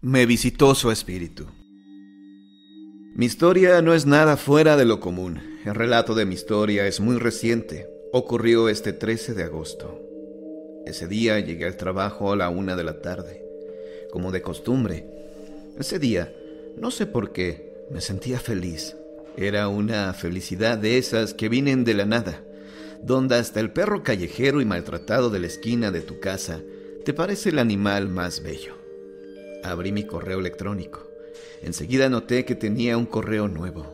Me visitó su espíritu. Mi historia no es nada fuera de lo común. El relato de mi historia es muy reciente. Ocurrió este 13 de agosto. Ese día llegué al trabajo a la una de la tarde, como de costumbre. Ese día, no sé por qué, me sentía feliz. Era una felicidad de esas que vienen de la nada, donde hasta el perro callejero y maltratado de la esquina de tu casa te parece el animal más bello abrí mi correo electrónico. Enseguida noté que tenía un correo nuevo.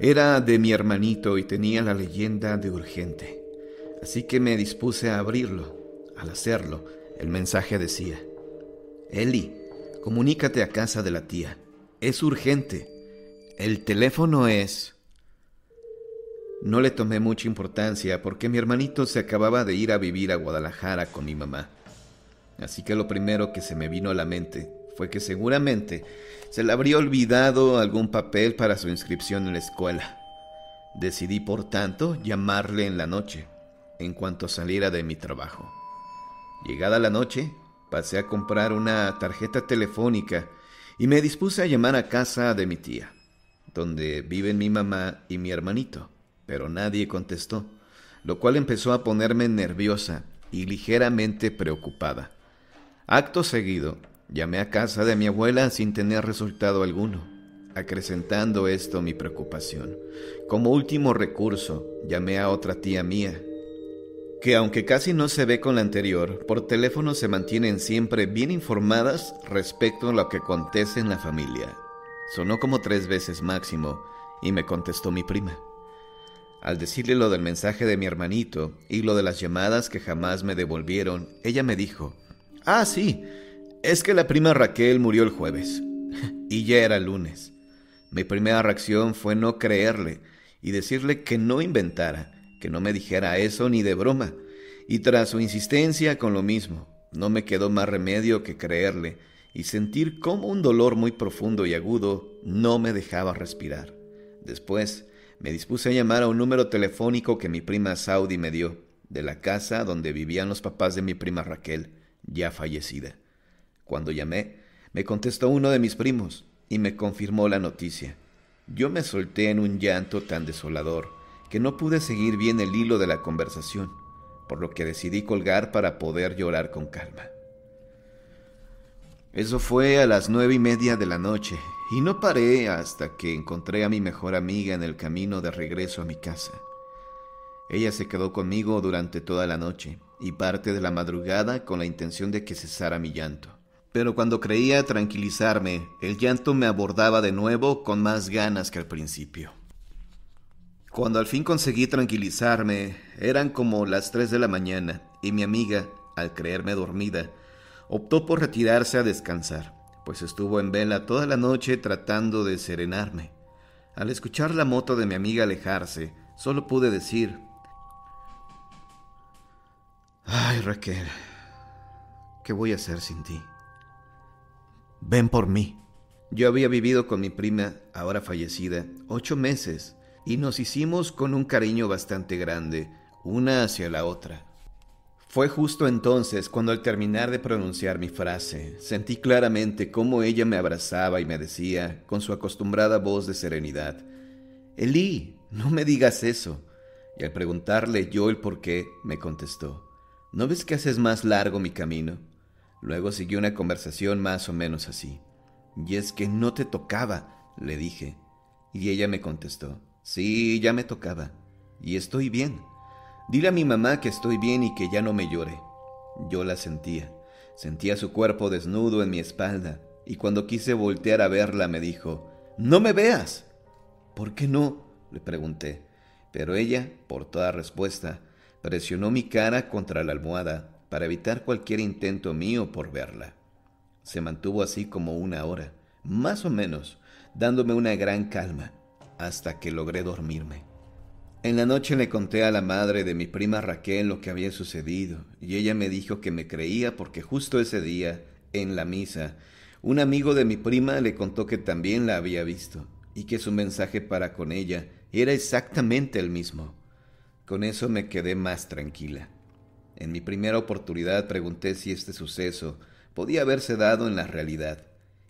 Era de mi hermanito y tenía la leyenda de urgente. Así que me dispuse a abrirlo. Al hacerlo, el mensaje decía, Eli, comunícate a casa de la tía. Es urgente. El teléfono es... No le tomé mucha importancia porque mi hermanito se acababa de ir a vivir a Guadalajara con mi mamá. Así que lo primero que se me vino a la mente fue que seguramente se le habría olvidado algún papel para su inscripción en la escuela. Decidí, por tanto, llamarle en la noche, en cuanto saliera de mi trabajo. Llegada la noche, pasé a comprar una tarjeta telefónica y me dispuse a llamar a casa de mi tía, donde viven mi mamá y mi hermanito, pero nadie contestó, lo cual empezó a ponerme nerviosa y ligeramente preocupada. Acto seguido, Llamé a casa de mi abuela sin tener resultado alguno, acrecentando esto mi preocupación. Como último recurso, llamé a otra tía mía, que aunque casi no se ve con la anterior, por teléfono se mantienen siempre bien informadas respecto a lo que acontece en la familia. Sonó como tres veces máximo y me contestó mi prima. Al decirle lo del mensaje de mi hermanito y lo de las llamadas que jamás me devolvieron, ella me dijo, Ah, sí, es que la prima Raquel murió el jueves. Y ya era lunes. Mi primera reacción fue no creerle y decirle que no inventara, que no me dijera eso ni de broma. Y tras su insistencia con lo mismo, no me quedó más remedio que creerle y sentir como un dolor muy profundo y agudo no me dejaba respirar. Después, me dispuse a llamar a un número telefónico que mi prima Saudi me dio, de la casa donde vivían los papás de mi prima Raquel, ya fallecida. Cuando llamé, me contestó uno de mis primos y me confirmó la noticia. Yo me solté en un llanto tan desolador que no pude seguir bien el hilo de la conversación, por lo que decidí colgar para poder llorar con calma. Eso fue a las nueve y media de la noche, y no paré hasta que encontré a mi mejor amiga en el camino de regreso a mi casa. Ella se quedó conmigo durante toda la noche y parte de la madrugada con la intención de que cesara mi llanto pero cuando creía tranquilizarme, el llanto me abordaba de nuevo con más ganas que al principio. Cuando al fin conseguí tranquilizarme, eran como las 3 de la mañana y mi amiga, al creerme dormida, optó por retirarse a descansar, pues estuvo en vela toda la noche tratando de serenarme. Al escuchar la moto de mi amiga alejarse, solo pude decir, Ay Raquel, ¿qué voy a hacer sin ti? Ven por mí. Yo había vivido con mi prima, ahora fallecida, ocho meses, y nos hicimos con un cariño bastante grande, una hacia la otra. Fue justo entonces cuando al terminar de pronunciar mi frase, sentí claramente cómo ella me abrazaba y me decía, con su acostumbrada voz de serenidad, «Eli, no me digas eso. Y al preguntarle yo el por qué, me contestó, ¿no ves que haces más largo mi camino? Luego siguió una conversación más o menos así. Y es que no te tocaba, le dije. Y ella me contestó, sí, ya me tocaba. Y estoy bien. Dile a mi mamá que estoy bien y que ya no me llore. Yo la sentía. Sentía su cuerpo desnudo en mi espalda. Y cuando quise voltear a verla me dijo, no me veas. ¿Por qué no? le pregunté. Pero ella, por toda respuesta, presionó mi cara contra la almohada para evitar cualquier intento mío por verla. Se mantuvo así como una hora, más o menos, dándome una gran calma, hasta que logré dormirme. En la noche le conté a la madre de mi prima Raquel lo que había sucedido, y ella me dijo que me creía porque justo ese día, en la misa, un amigo de mi prima le contó que también la había visto, y que su mensaje para con ella era exactamente el mismo. Con eso me quedé más tranquila. En mi primera oportunidad pregunté si este suceso podía haberse dado en la realidad,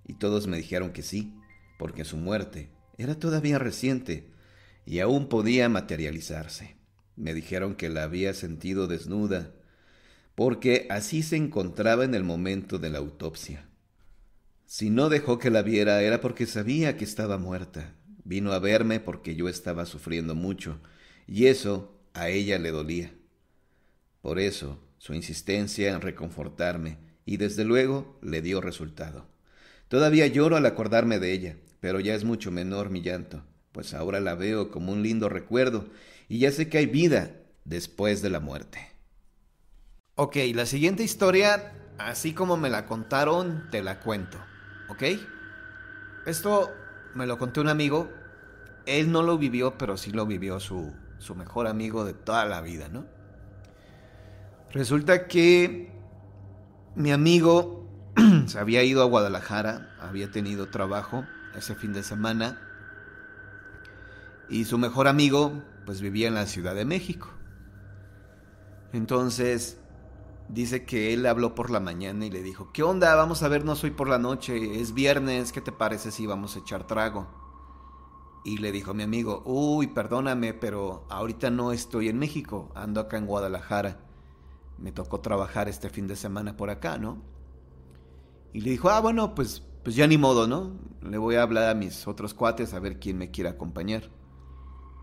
y todos me dijeron que sí, porque su muerte era todavía reciente y aún podía materializarse. Me dijeron que la había sentido desnuda, porque así se encontraba en el momento de la autopsia. Si no dejó que la viera era porque sabía que estaba muerta. Vino a verme porque yo estaba sufriendo mucho, y eso a ella le dolía. Por eso, su insistencia en reconfortarme, y desde luego le dio resultado. Todavía lloro al acordarme de ella, pero ya es mucho menor mi llanto, pues ahora la veo como un lindo recuerdo, y ya sé que hay vida después de la muerte. Ok, la siguiente historia, así como me la contaron, te la cuento, ¿ok? Esto me lo contó un amigo, él no lo vivió, pero sí lo vivió su, su mejor amigo de toda la vida, ¿no? Resulta que mi amigo se había ido a Guadalajara, había tenido trabajo ese fin de semana y su mejor amigo pues vivía en la Ciudad de México. Entonces dice que él habló por la mañana y le dijo, ¿qué onda? Vamos a vernos hoy por la noche, es viernes, ¿qué te parece si vamos a echar trago? Y le dijo mi amigo, uy, perdóname, pero ahorita no estoy en México, ando acá en Guadalajara me tocó trabajar este fin de semana por acá, ¿no? Y le dijo, ah, bueno, pues, pues ya ni modo, ¿no? Le voy a hablar a mis otros cuates a ver quién me quiere acompañar.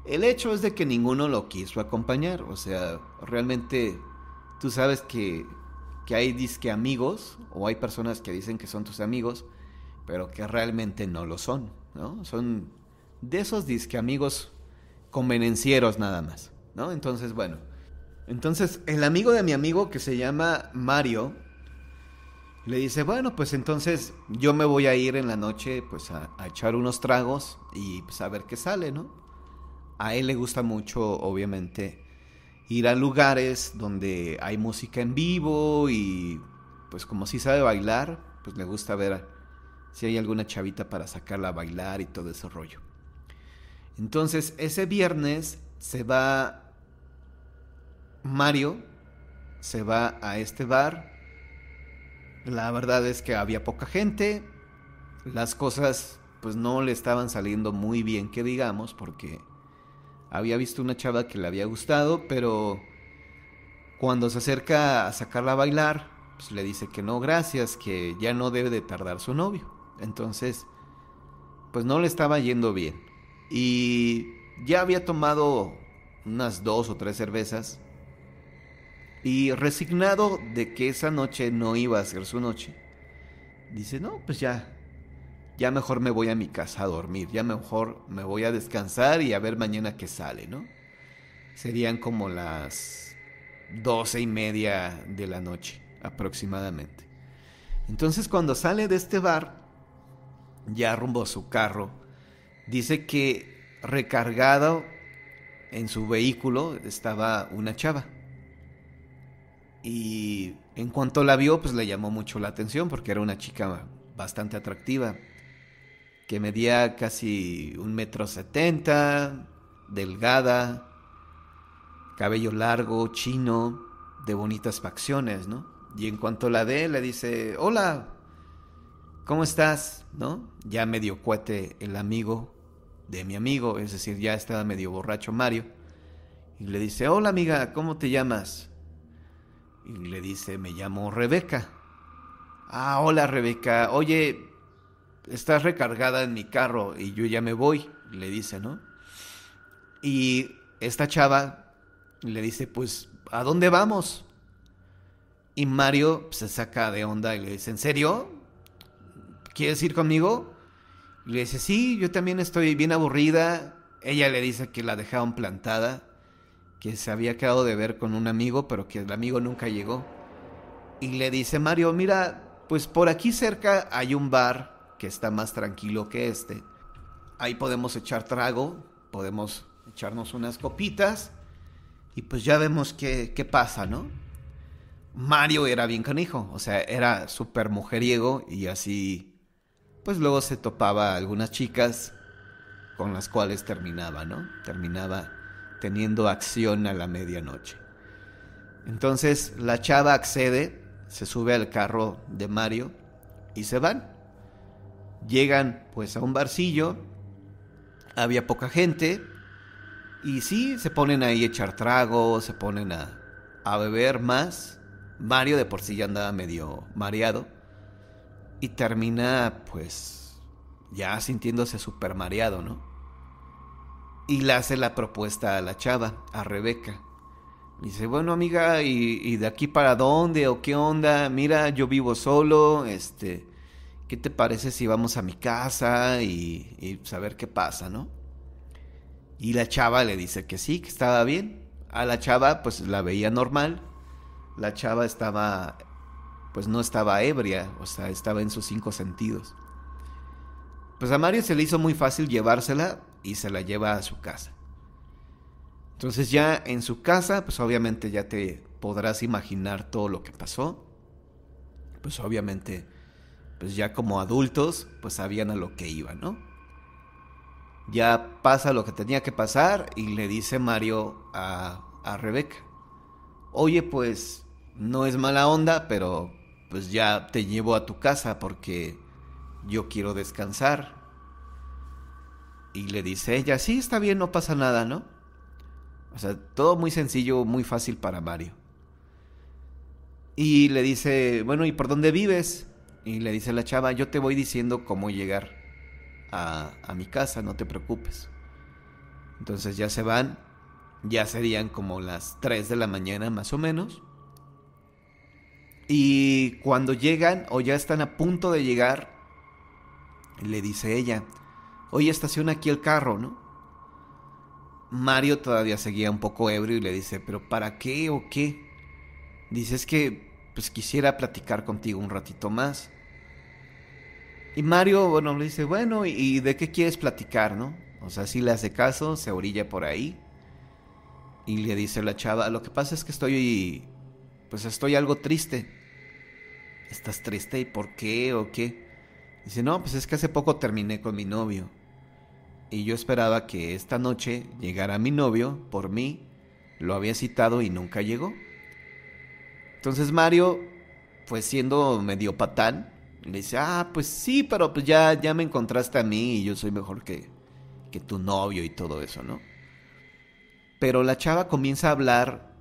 El hecho es de que ninguno lo quiso acompañar, o sea, realmente tú sabes que, hay disque amigos o hay personas que dicen que son tus amigos, pero que realmente no lo son, ¿no? Son de esos disque amigos convenencieros nada más, ¿no? Entonces, bueno, entonces, el amigo de mi amigo que se llama Mario le dice, bueno, pues entonces yo me voy a ir en la noche pues a, echar unos tragos y pues a ver qué sale, ¿no? A él le gusta mucho, obviamente, ir a lugares donde hay música en vivo y pues como si sabe bailar, pues le gusta ver si hay alguna chavita para sacarla a bailar y todo ese rollo. Entonces ese viernes se va Mario se va a este bar. La verdad es que había poca gente. Las cosas pues no le estaban saliendo muy bien, que digamos, porque había visto una chava que le había gustado, pero cuando se acerca a sacarla a bailar, pues le dice que no, gracias, que ya no debe de tardar su novio. Entonces, pues no le estaba yendo bien. Y ya había tomado unas dos o tres cervezas y resignado de que esa noche no iba a ser su noche, dice, no, pues ya, ya mejor me voy a mi casa a dormir, ya mejor me voy a descansar y a ver mañana qué sale, ¿no? Serían como las doce y media de la noche aproximadamente. Entonces cuando sale de este bar, ya rumbo su carro, dice que recargado en su vehículo estaba una chava. Y en cuanto la vio, pues le llamó mucho la atención porque era una chica bastante atractiva, que medía casi un metro setenta, delgada, cabello largo, chino, de bonitas facciones, ¿no? Y en cuanto la ve, le dice, hola, ¿cómo estás? ¿No? Ya medio cuate el amigo de mi amigo, es decir, ya estaba medio borracho Mario. Y le dice, hola amiga, ¿cómo te llamas? y le dice, me llamo Rebeca. Ah, hola Rebeca, oye, estás recargada en mi carro y yo ya me voy, le dice, ¿no? Y esta chava le dice, pues, ¿a dónde vamos? Y Mario se saca de onda y le dice, ¿en serio? ¿Quieres ir conmigo? le dice, sí, yo también estoy bien aburrida. Ella le dice que la dejaron plantada que se había quedado de ver con un amigo, pero que el amigo nunca llegó. Y le dice Mario, mira, pues por aquí cerca hay un bar que está más tranquilo que este. Ahí podemos echar trago, podemos echarnos unas copitas y pues ya vemos qué, qué pasa, ¿no? Mario era bien canijo, o sea, era súper mujeriego y así, pues luego se topaba algunas chicas con las cuales terminaba, ¿no? Terminaba teniendo acción a la medianoche. Entonces la chava accede, se sube al carro de Mario y se van. Llegan pues a un barcillo, había poca gente y sí, se ponen ahí a echar trago, se ponen a, a beber más. Mario de por sí ya andaba medio mareado y termina pues ya sintiéndose súper mareado, ¿no? y le hace la propuesta a la chava, a Rebeca. Dice, bueno amiga, ¿y, de aquí para dónde o qué onda? Mira, yo vivo solo, este, ¿qué te parece si vamos a mi casa y, y saber pues, qué pasa, no? Y la chava le dice que sí, que estaba bien. A la chava pues la veía normal. La chava estaba, pues no estaba ebria, o sea, estaba en sus cinco sentidos. Pues a Mario se le hizo muy fácil llevársela y se la lleva a su casa. Entonces ya en su casa, pues obviamente ya te podrás imaginar todo lo que pasó. Pues obviamente, pues ya como adultos, pues sabían a lo que iba, ¿no? Ya pasa lo que tenía que pasar y le dice Mario a, a Rebeca, oye, pues no es mala onda, pero pues ya te llevo a tu casa porque yo quiero descansar, y le dice ella, sí, está bien, no pasa nada, ¿no? O sea, todo muy sencillo, muy fácil para Mario. Y le dice, bueno, ¿y por dónde vives? Y le dice la chava, yo te voy diciendo cómo llegar a, mi casa, no te preocupes. Entonces ya se van, ya serían como las 3 de la mañana más o menos. Y cuando llegan o ya están a punto de llegar, le dice ella, Hoy estaciona aquí el carro, ¿no? Mario todavía seguía un poco ebrio y le dice, pero ¿para qué o qué? Dice, es que pues quisiera platicar contigo un ratito más. Y Mario, bueno, le dice, bueno, ¿y, de qué quieres platicar, no? O sea, si le hace caso, se orilla por ahí. Y le dice la chava, lo que pasa es que estoy, pues estoy algo triste. ¿Estás triste? ¿Y por qué o qué? Dice, no, pues es que hace poco terminé con mi novio y yo esperaba que esta noche llegara mi novio por mí, lo había citado y nunca llegó. Entonces Mario, pues siendo medio patán, le dice, ah, pues sí, pero pues ya, ya me encontraste a mí y yo soy mejor que, que tu novio y todo eso, ¿no? Pero la chava comienza a hablar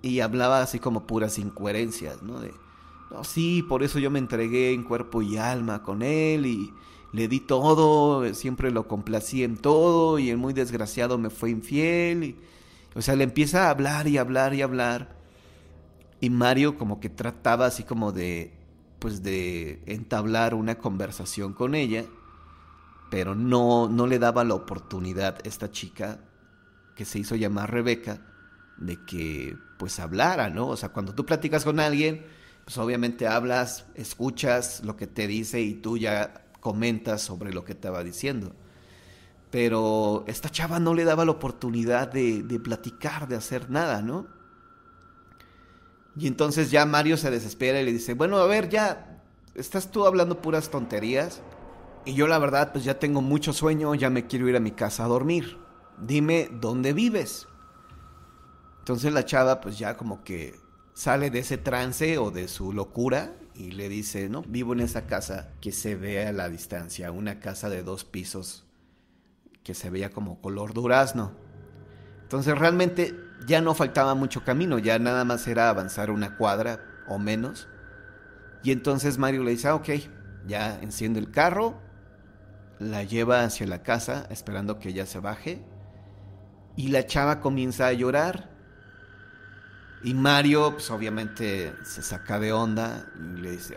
y hablaba así como puras incoherencias, ¿no? De, no, sí, por eso yo me entregué en cuerpo y alma con él y, le di todo, siempre lo complací en todo y el muy desgraciado me fue infiel. Y, o sea, le empieza a hablar y hablar y hablar. Y Mario como que trataba así como de, pues de entablar una conversación con ella, pero no, no le daba la oportunidad esta chica que se hizo llamar Rebeca de que pues hablara, ¿no? O sea, cuando tú platicas con alguien, pues obviamente hablas, escuchas lo que te dice y tú ya comenta sobre lo que estaba diciendo. Pero esta chava no le daba la oportunidad de, de platicar, de hacer nada, ¿no? Y entonces ya Mario se desespera y le dice, bueno, a ver, ya estás tú hablando puras tonterías. Y yo la verdad, pues ya tengo mucho sueño, ya me quiero ir a mi casa a dormir. Dime, ¿dónde vives? Entonces la chava pues ya como que sale de ese trance o de su locura y le dice, no, vivo en esa casa que se ve a la distancia, una casa de dos pisos que se veía como color durazno. Entonces realmente ya no faltaba mucho camino, ya nada más era avanzar una cuadra o menos. Y entonces Mario le dice, ah, ok, ya enciende el carro, la lleva hacia la casa esperando que ella se baje y la chava comienza a llorar y Mario, pues obviamente se saca de onda y le dice,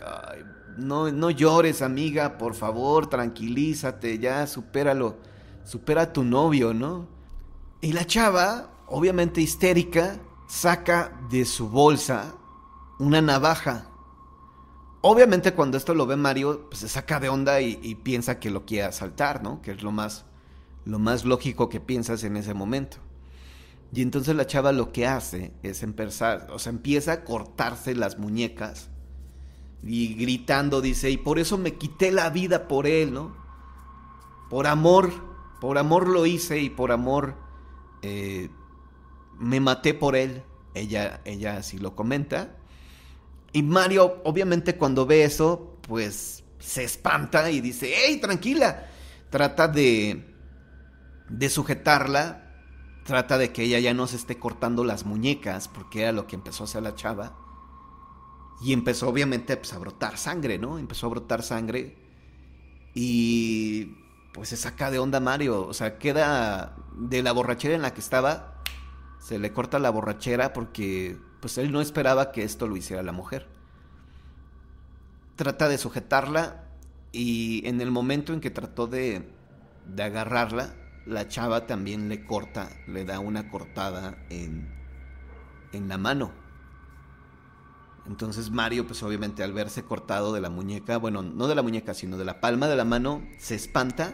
no, no llores amiga, por favor, tranquilízate, ya, supéralo, supera a tu novio, ¿no? Y la chava, obviamente histérica, saca de su bolsa una navaja. Obviamente cuando esto lo ve Mario, pues se saca de onda y, piensa que lo quiere asaltar, ¿no? Que es lo más, lo más lógico que piensas en ese momento. Y entonces la chava lo que hace es empezar, o sea, empieza a cortarse las muñecas y gritando dice, y por eso me quité la vida por él, ¿no? Por amor, por amor lo hice y por amor eh, me maté por él. Ella, ella así lo comenta. Y Mario, obviamente cuando ve eso, pues se espanta y dice, ¡Ey, tranquila. Trata de, de sujetarla, trata de que ella ya no se esté cortando las muñecas, porque era lo que empezó a hacer la chava. Y empezó obviamente pues, a brotar sangre, ¿no? Empezó a brotar sangre. Y pues se saca de onda Mario. O sea, queda de la borrachera en la que estaba. Se le corta la borrachera porque pues él no esperaba que esto lo hiciera la mujer. Trata de sujetarla y en el momento en que trató de, de agarrarla, la chava también le corta, le da una cortada en, en la mano. Entonces Mario, pues obviamente al verse cortado de la muñeca, bueno, no de la muñeca, sino de la palma de la mano, se espanta,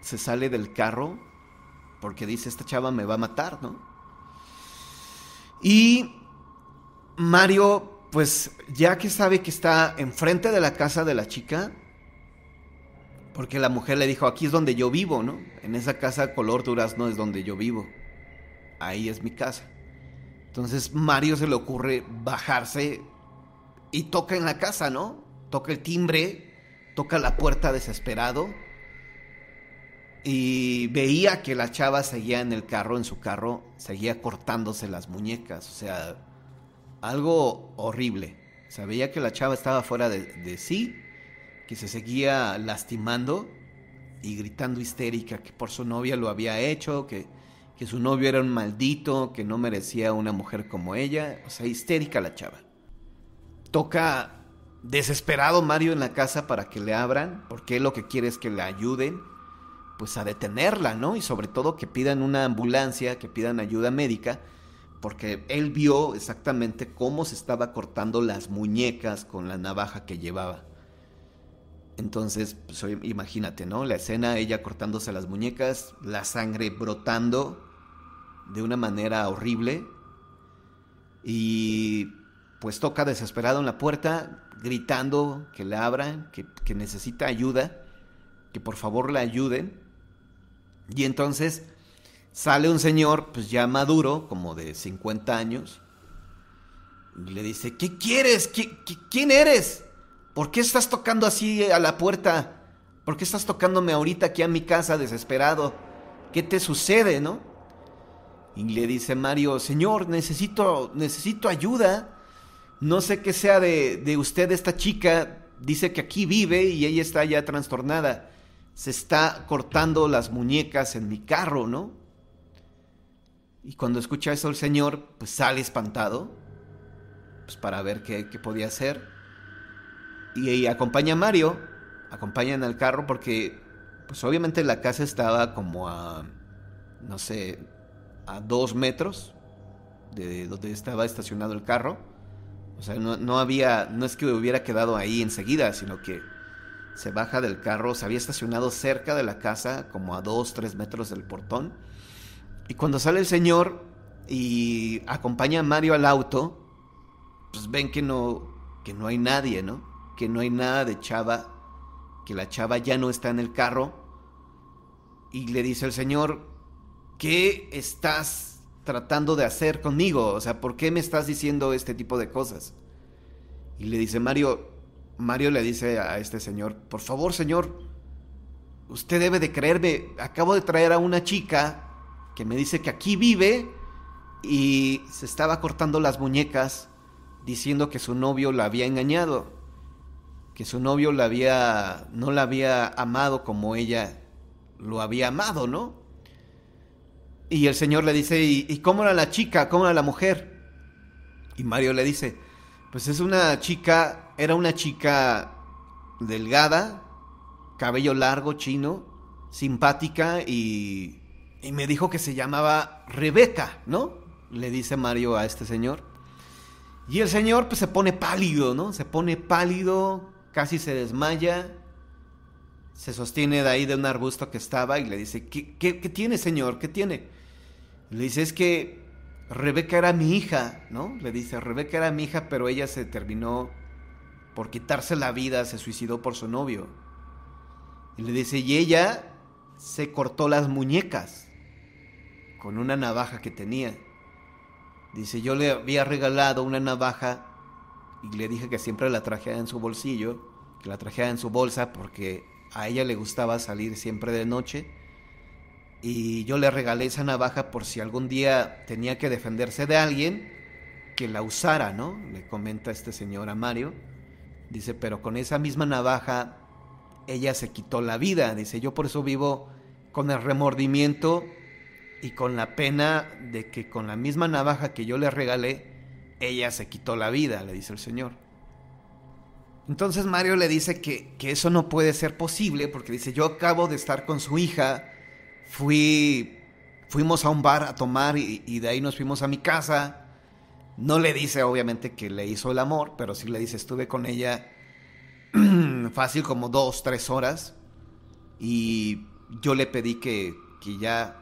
se sale del carro, porque dice, esta chava me va a matar, ¿no? Y Mario, pues ya que sabe que está enfrente de la casa de la chica, porque la mujer le dijo, aquí es donde yo vivo, ¿no? En esa casa color durazno es donde yo vivo. Ahí es mi casa. Entonces Mario se le ocurre bajarse y toca en la casa, ¿no? Toca el timbre, toca la puerta desesperado. Y veía que la chava seguía en el carro, en su carro, seguía cortándose las muñecas. O sea, algo horrible. O sea, veía que la chava estaba fuera de, de sí que se seguía lastimando y gritando histérica que por su novia lo había hecho, que, su novio era un maldito, que no merecía una mujer como ella. O sea, histérica la chava. Toca desesperado Mario en la casa para que le abran, porque lo que quiere es que le ayuden, pues a detenerla, ¿no? Y sobre todo que pidan una ambulancia, que pidan ayuda médica, porque él vio exactamente cómo se estaba cortando las muñecas con la navaja que llevaba. Entonces, soy pues, imagínate, ¿no? La escena, ella cortándose las muñecas, la sangre brotando de una manera horrible. Y pues toca desesperado en la puerta, gritando que le abran, que, necesita ayuda, que por favor la ayuden. Y entonces sale un señor, pues ya maduro, como de 50 años, y le dice, ¿qué quieres? quién eres? ¿Por qué estás tocando así a la puerta? ¿Por qué estás tocándome ahorita aquí a mi casa desesperado? ¿Qué te sucede, no? Y le dice Mario, señor, necesito, necesito ayuda. No sé qué sea de, usted esta chica. Dice que aquí vive y ella está ya trastornada. Se está cortando las muñecas en mi carro, ¿no? Y cuando escucha eso el señor, pues sale espantado. Pues para ver qué, qué podía hacer y, acompaña a Mario, acompañan al carro porque pues obviamente la casa estaba como a, no sé, a dos metros de donde estaba estacionado el carro. O sea, no, no había, no es que hubiera quedado ahí enseguida, sino que se baja del carro, se había estacionado cerca de la casa, como a dos, tres metros del portón. Y cuando sale el señor y acompaña a Mario al auto, pues ven que no, que no hay nadie, ¿no? que no hay nada de chava, que la chava ya no está en el carro. Y le dice el señor, ¿qué estás tratando de hacer conmigo? O sea, ¿por qué me estás diciendo este tipo de cosas? Y le dice Mario, Mario le dice a este señor, por favor señor, usted debe de creerme, acabo de traer a una chica que me dice que aquí vive y se estaba cortando las muñecas diciendo que su novio la había engañado que su novio la había, no la había amado como ella lo había amado, ¿no? Y el Señor le dice, ¿y, cómo era la chica? ¿Cómo era la mujer? Y Mario le dice, pues es una chica, era una chica delgada, cabello largo, chino, simpática y, y me dijo que se llamaba Rebeca, ¿no? Le dice Mario a este señor. Y el señor pues se pone pálido, ¿no? Se pone pálido, casi se desmaya, se sostiene de ahí de un arbusto que estaba y le dice, ¿qué, qué, tiene, señor? ¿Qué tiene? Le dice, es que Rebeca era mi hija, ¿no? Le dice, Rebeca era mi hija, pero ella se terminó por quitarse la vida, se suicidó por su novio. Y le dice, y ella se cortó las muñecas con una navaja que tenía. Dice, yo le había regalado una navaja y le dije que siempre la trajera en su bolsillo, que la trajera en su bolsa porque a ella le gustaba salir siempre de noche y yo le regalé esa navaja por si algún día tenía que defenderse de alguien que la usara, ¿no? Le comenta este señor a Mario. Dice, pero con esa misma navaja ella se quitó la vida. Dice, yo por eso vivo con el remordimiento y con la pena de que con la misma navaja que yo le regalé, ella se quitó la vida, le dice el Señor. Entonces Mario le dice que, que eso no puede ser posible porque dice, yo acabo de estar con su hija, fui, fuimos a un bar a tomar y, de ahí nos fuimos a mi casa. No le dice obviamente que le hizo el amor, pero sí le dice, estuve con ella fácil como dos, tres horas y yo le pedí que, que ya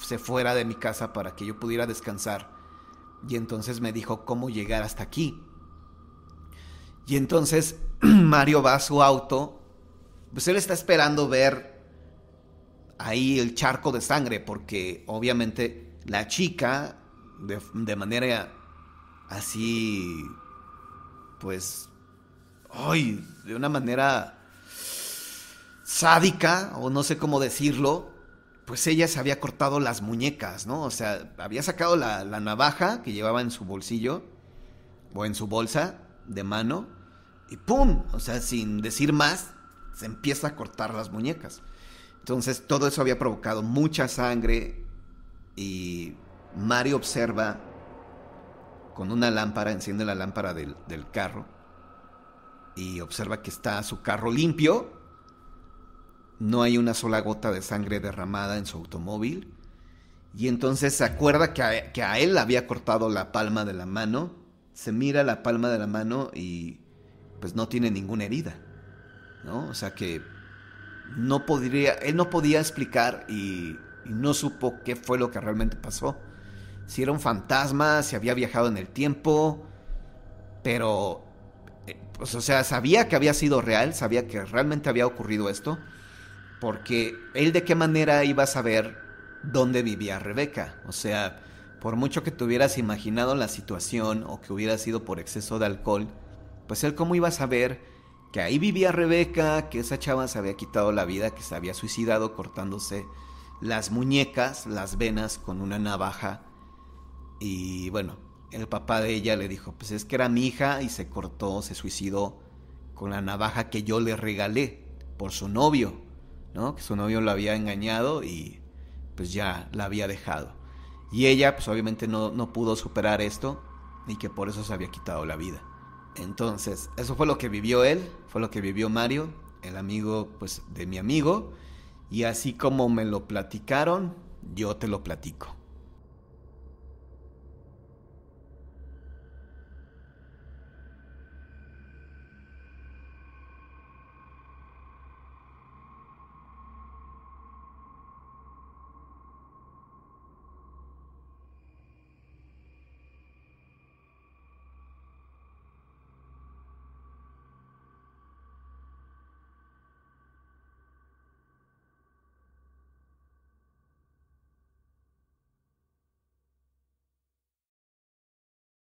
se fuera de mi casa para que yo pudiera descansar y entonces me dijo cómo llegar hasta aquí. Y entonces Mario va a su auto, pues él está esperando ver ahí el charco de sangre, porque obviamente la chica, de, manera así, pues, ay, de una manera sádica, o no sé cómo decirlo, pues ella se había cortado las muñecas, ¿no? O sea, había sacado la, navaja que llevaba en su bolsillo o en su bolsa de mano y ¡pum! O sea, sin decir más, se empieza a cortar las muñecas. Entonces todo eso había provocado mucha sangre y Mario observa con una lámpara, enciende la lámpara del carro y observa que está su carro limpio, no hay una sola gota de sangre derramada en su automóvil. Y entonces se acuerda que a, que a él había cortado la palma de la mano, se mira la palma de la mano y pues no tiene ninguna herida. ¿no? O sea que no podría, él no podía explicar y, no supo qué fue lo que realmente pasó. Si era un fantasma, si había viajado en el tiempo, pero eh, pues, o sea, sabía que había sido real, sabía que realmente había ocurrido esto, porque él de qué manera iba a saber dónde vivía Rebeca. O sea, por mucho que te hubieras imaginado la situación o que hubiera sido por exceso de alcohol, pues él cómo iba a saber que ahí vivía Rebeca, que esa chava se había quitado la vida, que se había suicidado cortándose las muñecas, las venas con una navaja. Y bueno, el papá de ella le dijo, pues es que era mi hija y se cortó, se suicidó con la navaja que yo le regalé por su novio. Que su novio la había engañado y pues ya la había dejado. Y ella pues obviamente no, no pudo superar esto y que por eso se había quitado la vida. Entonces, eso fue lo que vivió él, fue lo que vivió Mario, el amigo pues de mi amigo. Y así como me lo platicaron, yo te lo platico.